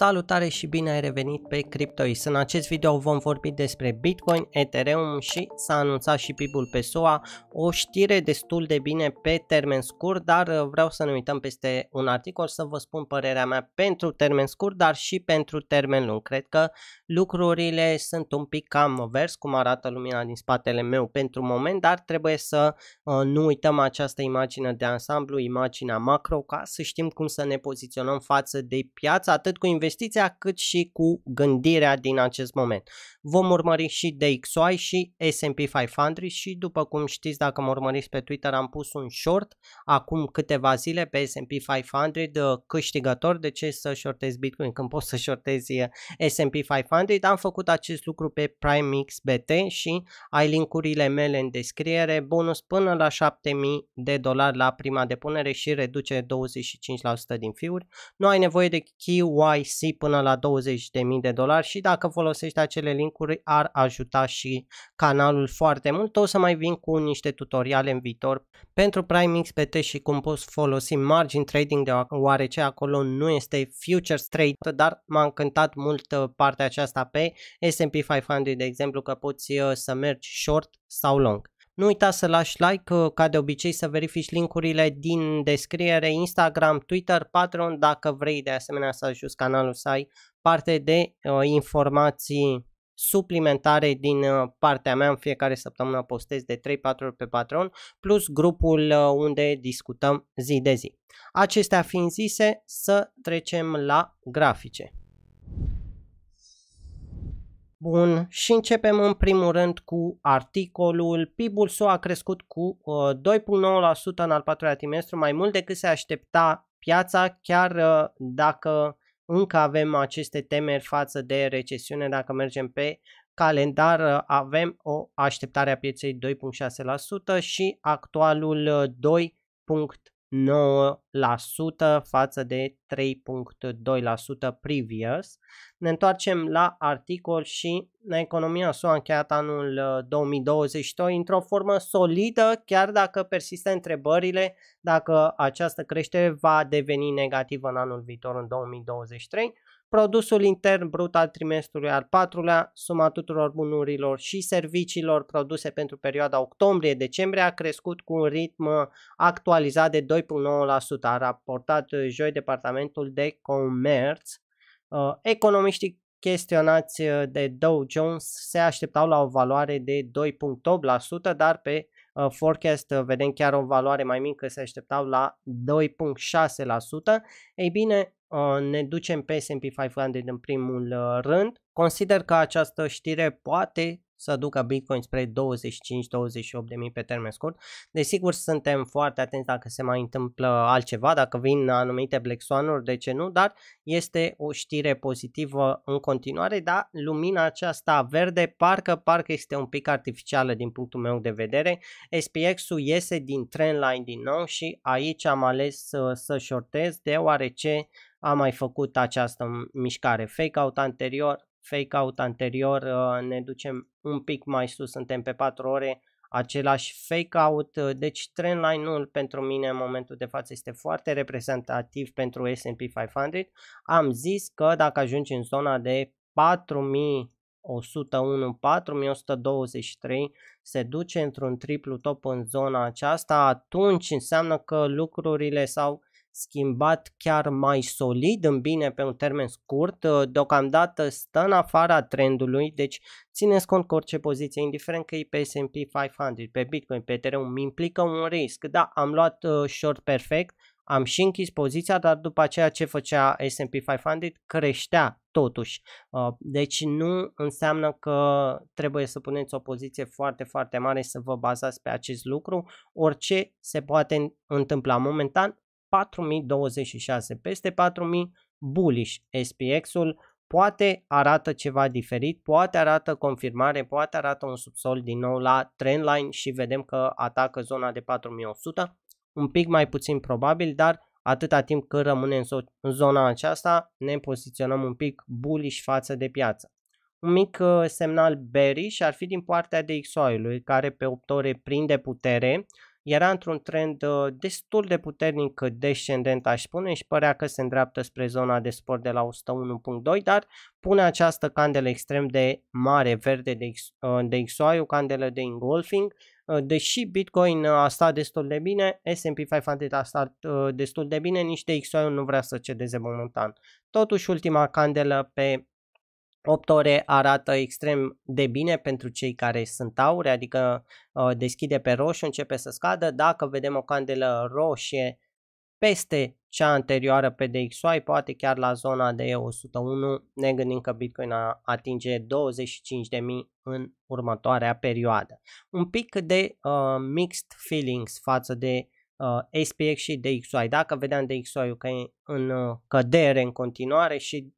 Salutare și bine ai revenit pe CryptoIs. În acest video vom vorbi despre Bitcoin, Ethereum și s-a anunțat și PIB-ul pe soa. o știre destul de bine pe termen scurt, dar uh, vreau să ne uităm peste un articol să vă spun părerea mea pentru termen scurt, dar și pentru termen lung. Cred că lucrurile sunt un pic cam vers, cum arată lumina din spatele meu pentru moment, dar trebuie să uh, nu uităm această imagine de ansamblu, imaginea macro, ca să știm cum să ne poziționăm față de piață, atât cu investiții investiția, cât și cu gândirea din acest moment. Vom urmări și DXY și S&P 500 și după cum știți, dacă mă urmăriți pe Twitter, am pus un short acum câteva zile pe S&P 500 uh, câștigător. De ce să shortezi Bitcoin când poți să shortezi S&P 500? Am făcut acest lucru pe Prime BT și ai linkurile mele în descriere. Bonus până la 7000 de dolari la prima depunere și reduce 25% din fiuri. Nu ai nevoie de KYC găsi până la 20.000 de dolari și dacă folosești acele linkuri ar ajuta și canalul foarte mult. O să mai vin cu niște tutoriale în viitor pentru Prime XPT și cum poți folosi margin trading deoarece acolo nu este futures trade, dar m-a încântat mult uh, partea aceasta pe S&P 500 de exemplu că poți uh, să mergi short sau long. Nu uita să lași like, ca de obicei să verifici linkurile din descriere, Instagram, Twitter, Patreon, dacă vrei de asemenea să ajuți canalul să ai parte de uh, informații suplimentare din uh, partea mea. În fiecare săptămână postez de 3-4 ori pe Patreon, plus grupul uh, unde discutăm zi de zi. Acestea fiind zise, să trecem la grafice. Bun, și începem în primul rând cu articolul. PIB-ul SUA a crescut cu uh, 2,9% în al patrulea trimestru, mai mult decât se aștepta piața, chiar uh, dacă încă avem aceste temeri față de recesiune, dacă mergem pe calendar uh, avem o așteptare a pieței 2,6% și actualul 2. Uh, 9% față de 3.2% previous. Ne întoarcem la articol și economia s a încheiat anul 2022 uh, într-o formă solidă, chiar dacă persistă întrebările dacă această creștere va deveni negativă în anul viitor, în 2023 produsul intern brut al trimestrului al patrulea, suma tuturor bunurilor și serviciilor produse pentru perioada octombrie-decembrie a crescut cu un ritm actualizat de 2,9%, a raportat uh, joi Departamentul de Comerț. Uh, economiștii chestionați uh, de Dow Jones se așteptau la o valoare de 2,8%, dar pe forecast vedem chiar o valoare mai mică, se așteptau la 2,6%. Ei bine, Uh, ne ducem pe S&P 500 în primul uh, rând. Consider că această știre poate să ducă Bitcoin spre 25-28 de mii pe termen scurt. Desigur, suntem foarte atenți dacă se mai întâmplă altceva, dacă vin anumite black swan de ce nu, dar este o știre pozitivă în continuare, dar lumina aceasta verde parcă, parcă este un pic artificială din punctul meu de vedere. SPX-ul iese din trendline din nou și aici am ales să, să shortez deoarece am mai făcut această mișcare fake out anterior, fake-out anterior uh, ne ducem un pic mai sus, suntem pe 4 ore, același fake-out, uh, deci trendline-ul pentru mine în momentul de față este foarte reprezentativ pentru S&P 500. Am zis că dacă ajungi în zona de 4101, 4123, se duce într-un triplu top în zona aceasta, atunci înseamnă că lucrurile s-au schimbat chiar mai solid în bine pe un termen scurt. Uh, deocamdată stă în afara trendului, deci țineți cont că orice poziție, indiferent că e pe S&P 500, pe Bitcoin, pe Ethereum, îmi implică un risc. Da, am luat uh, short perfect, am și închis poziția, dar după aceea ce făcea S&P 500 creștea totuși. Uh, deci nu înseamnă că trebuie să puneți o poziție foarte, foarte mare să vă bazați pe acest lucru. Orice se poate întâmpla. Momentan 4026 peste 4000, bullish SPX-ul, poate arată ceva diferit, poate arată confirmare, poate arată un subsol din nou la trendline și vedem că atacă zona de 4100, un pic mai puțin probabil, dar atâta timp cât rămâne în, zona aceasta, ne poziționăm un pic bullish față de piață. Un mic uh, semnal bearish ar fi din partea de XY-ului, care pe 8 ore prinde putere, era într-un trend uh, destul de puternic descendent, aș spune, și părea că se îndreaptă spre zona de suport de la 101.2, dar pune această candelă extrem de mare verde de, X, uh, de XY, o candelă de engulfing, uh, deși Bitcoin a stat destul de bine, S&P 500 a stat destul de bine, nici de XY nu vrea să cedeze momentan. Totuși, ultima candelă pe 8 ore arată extrem de bine pentru cei care sunt aure, adică ă, deschide pe roșu, începe să scadă. Dacă vedem o candelă roșie peste cea anterioară pe DXY, poate chiar la zona de 101, ne gândim că Bitcoin a atinge 25.000 în următoarea perioadă. Un pic de uh, mixed feelings față de uh, ă, SPX și DXY. Dacă vedeam DXY-ul că e în uh, cădere în continuare și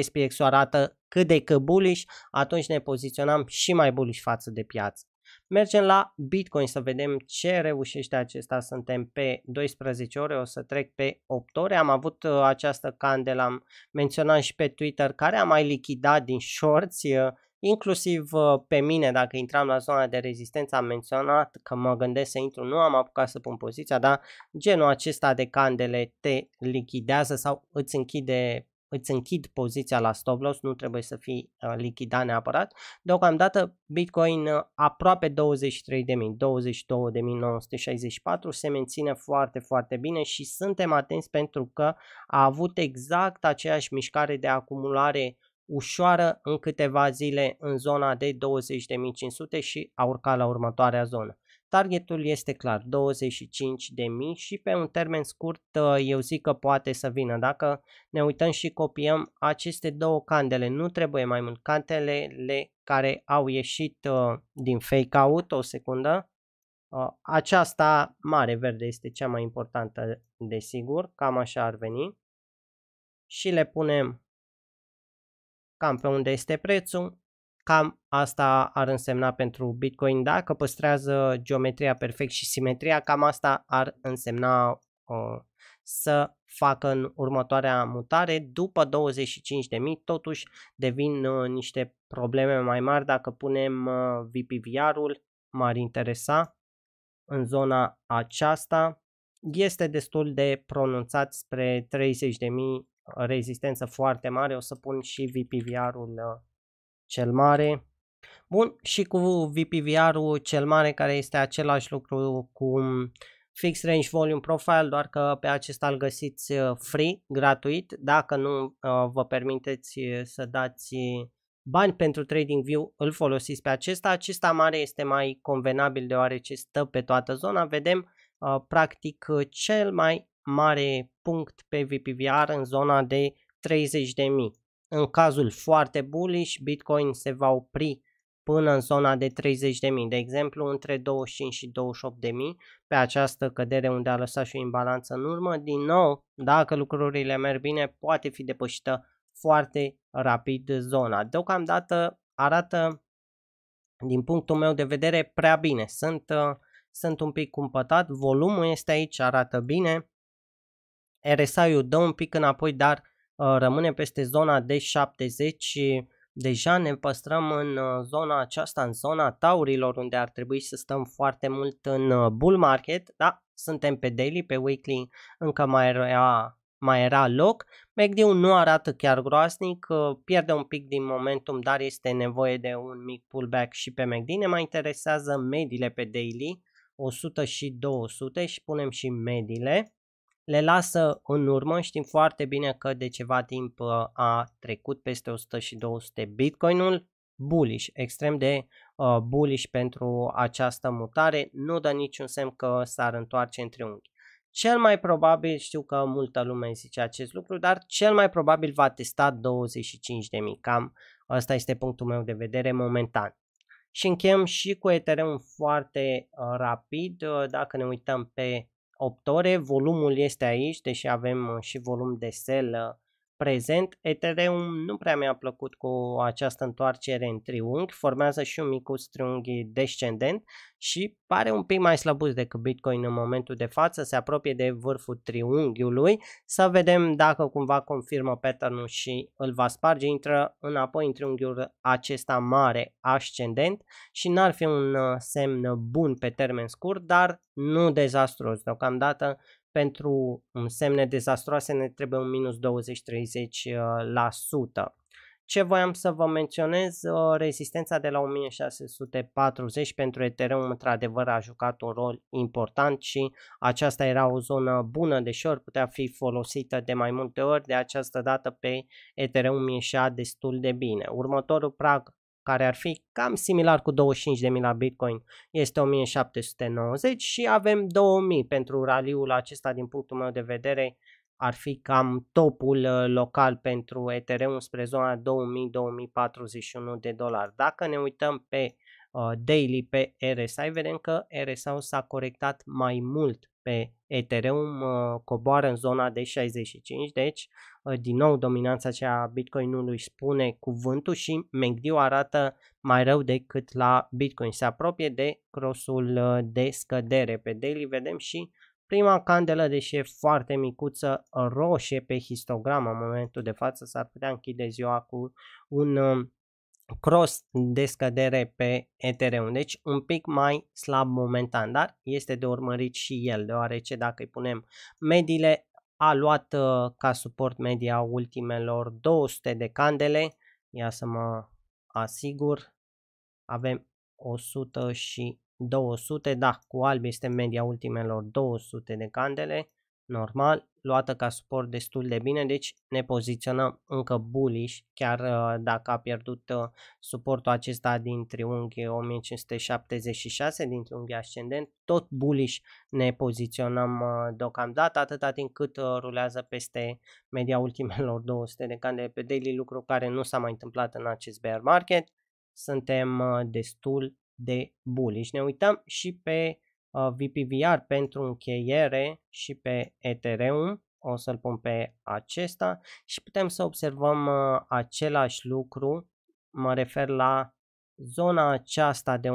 spx arată cât de cât bullish, atunci ne poziționăm și mai bullish față de piață. Mergem la Bitcoin să vedem ce reușește acesta. Suntem pe 12 ore, o să trec pe 8 ore. Am avut uh, această candelă, am menționat și pe Twitter, care a mai lichidat din shorts, uh, inclusiv uh, pe mine, dacă intram la zona de rezistență, am menționat că mă gândesc să intru, nu am apucat să pun poziția, dar genul acesta de candele te lichidează sau îți închide îți închid poziția la stop loss, nu trebuie să fii uh, lichidat neapărat. Deocamdată Bitcoin uh, aproape 23.000, 22.964 se menține foarte, foarte bine și suntem atenți pentru că a avut exact aceeași mișcare de acumulare ușoară în câteva zile în zona de 20.500 și a urcat la următoarea zonă. Targetul este clar, 25.000 și pe un termen scurt uh, eu zic că poate să vină. Dacă ne uităm și copiem aceste două candele, nu trebuie mai mult candelele care au ieșit uh, din fake-out, o secundă. Uh, aceasta mare verde este cea mai importantă, desigur, cam așa ar veni. Și le punem cam pe unde este prețul Cam asta ar însemna pentru Bitcoin, dacă păstrează geometria perfect și simetria, cam asta ar însemna uh, să facă în următoarea mutare. După 25.000 totuși devin uh, niște probleme mai mari dacă punem uh, VPVR-ul, m-ar interesa în zona aceasta. Este destul de pronunțat spre 30.000 rezistență foarte mare, o să pun și VPVR-ul uh, cel mare. Bun, și cu VPVR-ul cel mare care este același lucru cu Fixed Range Volume Profile, doar că pe acesta îl găsiți uh, free, gratuit, dacă nu uh, vă permiteți uh, să dați bani pentru Trading View, îl folosiți pe acesta. Acesta mare este mai convenabil deoarece stă pe toată zona. Vedem practic cel mai mare punct pe VPVR în zona de 30.000. În cazul foarte bullish, Bitcoin se va opri până în zona de 30.000, de exemplu între 25 și 28.000 pe această cădere unde a lăsat și o imbalanță în urmă. Din nou, dacă lucrurile merg bine, poate fi depășită foarte rapid zona. Deocamdată arată, din punctul meu de vedere, prea bine. Sunt, uh, sunt un pic cumpătat, volumul este aici, arată bine. RSI-ul dă un pic înapoi, dar Uh, rămâne peste zona de 70 și deja ne păstrăm în uh, zona aceasta, în zona taurilor, unde ar trebui să stăm foarte mult în uh, bull market, da, suntem pe daily, pe weekly încă mai era, mai era loc. macd nu arată chiar groasnic, pierde un pic din momentum, dar este nevoie de un mic pullback și pe MACD. Ne mai interesează mediile pe daily, 100 și 200 și punem și mediile le lasă în urmă. Știm foarte bine că de ceva timp uh, a trecut peste 100 și 200 Bitcoinul. Bullish, extrem de uh, bullish pentru această mutare, nu dă niciun semn că s-ar întoarce în triunghi. Cel mai probabil, știu că multă lume zice acest lucru, dar cel mai probabil va testa 25.000, cam ăsta este punctul meu de vedere momentan. Și încheiem și cu Ethereum foarte uh, rapid, uh, dacă ne uităm pe 8 ore, volumul este aici, deși avem uh, și volum de sel uh, prezent, Ethereum nu prea mi-a plăcut cu această întoarcere în triunghi, formează și un micus triunghi descendent și pare un pic mai slăbuț decât Bitcoin în momentul de față, se apropie de vârful triunghiului, să vedem dacă cumva confirmă pattern și îl va sparge, intră înapoi în triunghiul acesta mare ascendent și n-ar fi un uh, semn bun pe termen scurt, dar nu dezastruos deocamdată, pentru semne dezastroase ne trebuie un minus 20-30%. Uh, Ce voiam să vă menționez, uh, rezistența de la 1640 pentru Ethereum într-adevăr a jucat un rol important și aceasta era o zonă bună de short, putea fi folosită de mai multe ori, de această dată pe Ethereum ieșea destul de bine. Următorul prag care ar fi cam similar cu 25.000 la Bitcoin, este 1790 și avem 2000 pentru raliul acesta din punctul meu de vedere ar fi cam topul uh, local pentru Ethereum spre zona 2000-2041 de dolari. Dacă ne uităm pe uh, daily pe RSI, vedem că rsi s-a corectat mai mult pe Ethereum uh, coboară în zona de 65, deci uh, din nou dominanța cea a Bitcoinului spune cuvântul și MACD arată mai rău decât la Bitcoin, se apropie de crossul uh, de scădere pe daily, vedem și prima candelă, deși e foarte micuță, roșie pe histogramă în momentul de față, s-ar putea închide ziua cu un um, cross de scădere pe Ethereum, deci un pic mai slab momentan, dar este de urmărit și el, deoarece dacă îi punem mediile, a luat uh, ca suport media ultimelor 200 de candele, ia să mă asigur, avem 100 și 200, da, cu alb este media ultimelor 200 de candele, normal, luată ca suport destul de bine, deci ne poziționăm încă bullish, chiar uh, dacă a pierdut uh, suportul acesta din triunghi 1576, din triunghi ascendent, tot bullish ne poziționăm uh, deocamdată, atâta timp cât rulează peste media ultimelor 200 de candele pe daily, lucru care nu s-a mai întâmplat în acest bear market, suntem destul de bullish. Ne uităm și pe Uh, VPVR pentru încheiere și pe Ethereum, o să-l pun pe acesta și putem să observăm uh, același lucru, mă refer la zona aceasta de 1700-2037,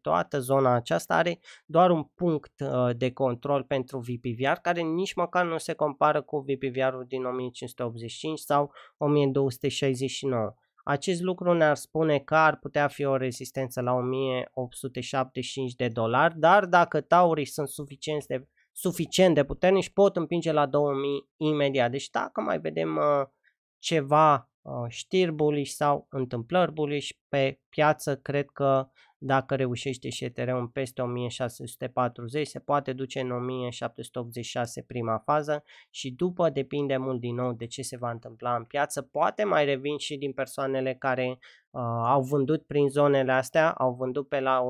toată zona aceasta are doar un punct uh, de control pentru VPVR care nici măcar nu se compară cu VPVR-ul din 1585 sau 1269. Acest lucru ne-ar spune că ar putea fi o rezistență la 1875 de dolari, dar dacă taurii sunt suficient de, suficient de puternici, pot împinge la 2000 imediat. Deci dacă mai vedem uh, ceva uh, știri bullish sau întâmplări bullish pe piață, cred că dacă reușește și Ethereum peste 1640 se poate duce în 1786 prima fază și după depinde mult din nou de ce se va întâmpla în piață. Poate mai revin și din persoanele care uh, au vândut prin zonele astea, au vândut pe la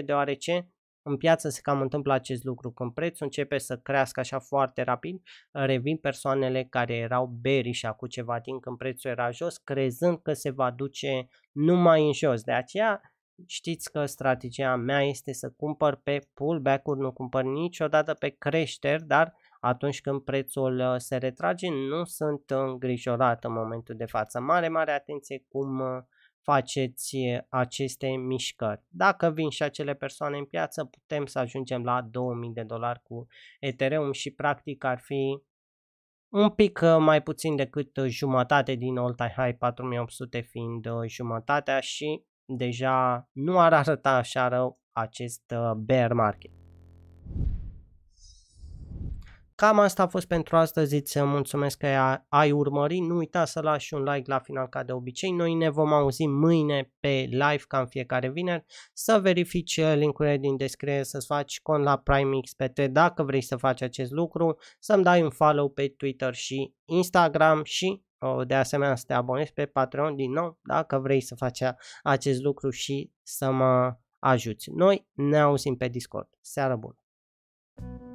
1200-1400 deoarece în piață se cam întâmplă acest lucru. Când prețul începe să crească așa foarte rapid, revin persoanele care erau bearish cu ceva timp când prețul era jos, crezând că se va duce numai în jos. De aceea știți că strategia mea este să cumpăr pe pullback-uri, nu cumpăr niciodată pe creșteri, dar atunci când prețul uh, se retrage nu sunt îngrijorat în momentul de față. Mare, mare atenție cum uh, faceți aceste mișcări. Dacă vin și acele persoane în piață, putem să ajungem la 2000 de dolari cu Ethereum și practic ar fi un pic mai puțin decât jumătate din all-time high, 4800 fiind jumătatea și deja nu ar arăta așa rău acest bear market. Cam asta a fost pentru astăzi, îți mulțumesc că ai urmărit, nu uita să lași un like la final ca de obicei, noi ne vom auzi mâine pe live ca în fiecare vineri, să verifici uh, linkurile din descriere, să-ți faci cont la Prime XPT dacă vrei să faci acest lucru, să-mi dai un follow pe Twitter și Instagram și de asemenea să te abonezi pe Patreon din nou dacă vrei să faci uh, acest lucru și să mă ajuți. Noi ne auzim pe Discord. Seară bună!